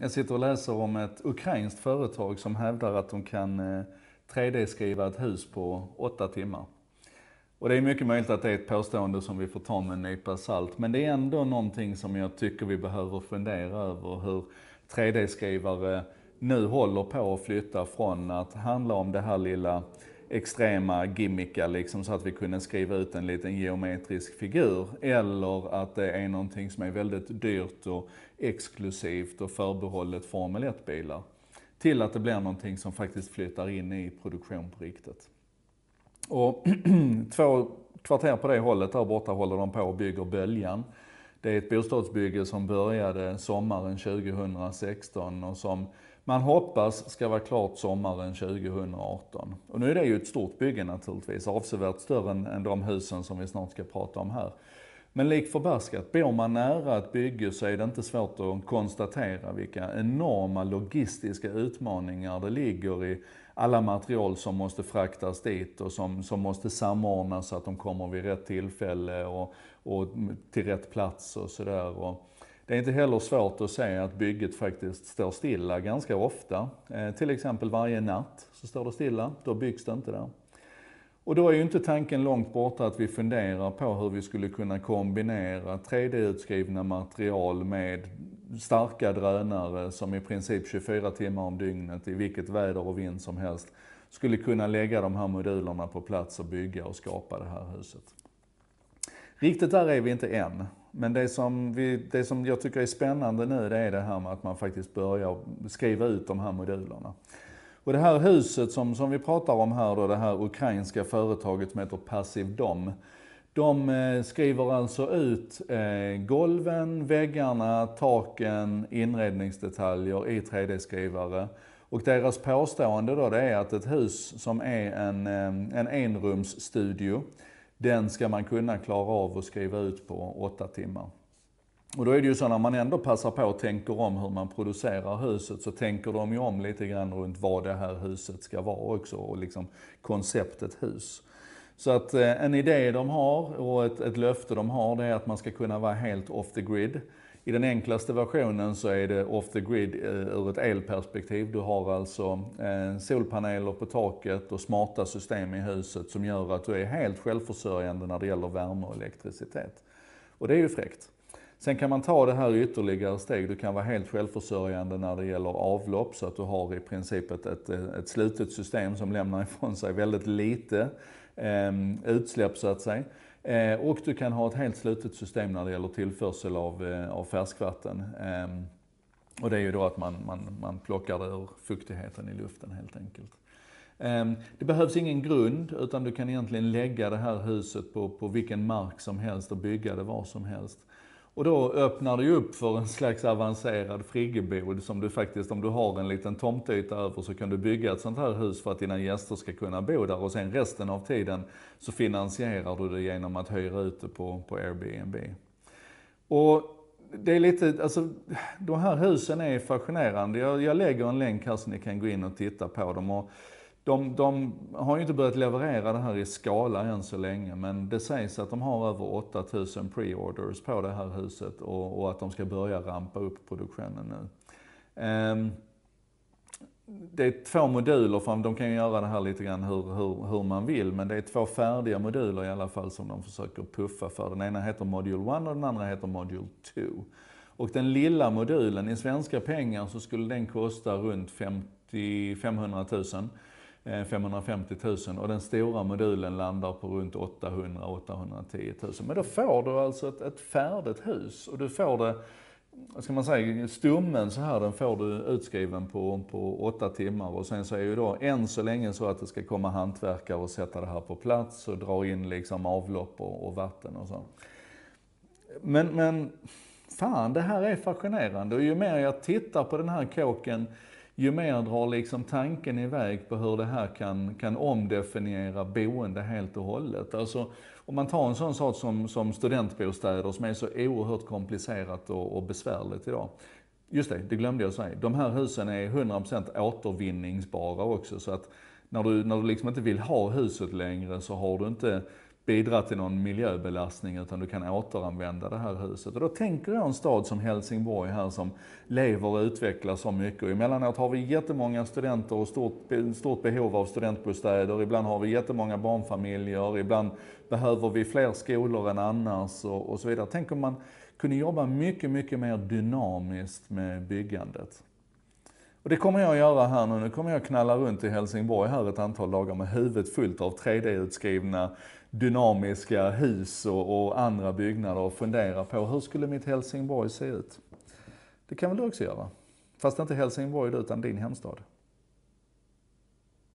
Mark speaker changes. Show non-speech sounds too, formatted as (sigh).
Speaker 1: Jag sitter och läser om ett ukrainskt företag som hävdar att de kan 3D-skriva eh, ett hus på 8 timmar. Och det är mycket möjligt att det är ett påstående som vi får ta med en nypa salt, men det är ändå någonting som jag tycker vi behöver fundera över hur 3D-skrivare nu håller på att flytta från att handla om det här lilla extrema gimmickar liksom så att vi kunde skriva ut en liten geometrisk figur. Eller att det är någonting som är väldigt dyrt och exklusivt och förbehållet Formel 1-bilar. Till att det blir någonting som faktiskt flyttar in i produktion på riktigt. Och (clears throat) två kvarter på det hållet, där borta håller de på och bygger Böljan. Det är ett bostadsbygge som började sommaren 2016 och som man hoppas ska vara klart sommaren 2018. Och nu är det ju ett stort bygge naturligtvis, avsevärt större än, än de husen som vi snart ska prata om här. Men lik förbaskat, bor man nära ett bygge så är det inte svårt att konstatera vilka enorma logistiska utmaningar det ligger i alla material som måste fraktas dit och som, som måste samordnas så att de kommer vid rätt tillfälle och, och till rätt plats och sådär. Det är inte heller svårt att se att bygget faktiskt står stilla ganska ofta. Eh, till exempel varje natt så står det stilla, då byggs det inte där. Och då är ju inte tanken långt borta att vi funderar på hur vi skulle kunna kombinera 3D-utskrivna material med starka drönare som i princip 24 timmar om dygnet i vilket väder och vind som helst skulle kunna lägga de här modulerna på plats och bygga och skapa det här huset. Riktigt där är vi inte än. Men det som, vi, det som jag tycker är spännande nu det är det här med att man faktiskt börjar skriva ut de här modulerna. Och det här huset som, som vi pratar om här då, det här ukrainska företaget som heter Passive Dom. De eh, skriver alltså ut eh, golven, väggarna, taken, inredningsdetaljer i 3D-skrivare. Och deras påstående då det är att ett hus som är en, eh, en enrumsstudio den ska man kunna klara av att skriva ut på åtta timmar. Och då är det ju så när man ändå passar på och tänker om hur man producerar huset så tänker de ju om lite grann runt vad det här huset ska vara också och liksom konceptet hus. Så att eh, en idé de har och ett, ett löfte de har det är att man ska kunna vara helt off the grid. I den enklaste versionen så är det off the grid eh, ur ett elperspektiv. Du har alltså eh, solpaneler på taket och smarta system i huset som gör att du är helt självförsörjande när det gäller värme och elektricitet. Och det är ju fräckt. Sen kan man ta det här ytterligare steg. Du kan vara helt självförsörjande när det gäller avlopp så att du har i princip ett, ett, ett slutet system som lämnar ifrån sig väldigt lite eh, utsläpp så att säga. Eh, och du kan ha ett helt slutet system när det gäller tillförsel av, eh, av färskvatten. Ehm, och det är ju då att man, man, man plockar det ur fuktigheten i luften helt enkelt. Ehm, det behövs ingen grund utan du kan egentligen lägga det här huset på, på vilken mark som helst och bygga det var som helst. Och då öppnar du upp för en slags avancerad friggebod som du faktiskt, om du har en liten tomtyta över så kan du bygga ett sånt här hus för att dina gäster ska kunna bo där och sen resten av tiden så finansierar du det genom att hyra ut det på, på Airbnb. Och det är lite, alltså de här husen är fascinerande. Jag, jag lägger en länk här så ni kan gå in och titta på dem. Och de, de, har ju inte börjat leverera det här i skala än så länge, men det sägs att de har över 8000 pre-orders på det här huset och, och, att de ska börja rampa upp produktionen nu. Um, det är två moduler, för de kan ju göra det här lite grann hur, hur, hur, man vill, men det är två färdiga moduler i alla fall som de försöker puffa för. Den ena heter Module 1 och den andra heter Module 2. Och den lilla modulen, i svenska pengar så skulle den kosta runt 50, 500 000. 550 eh, 000 och den stora modulen landar på runt 800-810 000. Men då får du alltså ett, ett färdigt hus och du får det vad ska man säga, stommen så här, den får du utskriven på, på åtta timmar och sen så är ju då än så länge så att det ska komma hantverkare och sätta det här på plats och dra in liksom avlopp och, och vatten och så. Men, men fan, det här är fascinerande och ju mer jag tittar på den här kåken ju mer drar liksom tanken iväg på hur det här kan, kan omdefiniera boende helt och hållet. Alltså, om man tar en sån sak som, som studentbostäder som är så oerhört komplicerat och, och besvärligt idag. Just det, det glömde jag säga. De här husen är 100% återvinningsbara också så att när du, när du liksom inte vill ha huset längre så har du inte bidra till någon miljöbelastning utan du kan återanvända det här huset. Och då tänker jag en stad som Helsingborg här som lever och utvecklas så mycket. Och emellanåt har vi jättemånga studenter och stort, stort behov av studentbostäder. Ibland har vi jättemånga barnfamiljer. Ibland behöver vi fler skolor än annars och, och så vidare. Tänk om man kunde jobba mycket, mycket mer dynamiskt med byggandet. Och det kommer jag att göra här nu. Nu kommer jag knalla runt i Helsingborg här ett antal dagar med huvudet fullt av 3D-utskrivna dynamiska hus och, och andra byggnader och fundera på hur skulle mitt Helsingborg se ut? Det kan väl du också göra? Fast inte Helsingborg utan din hemstad.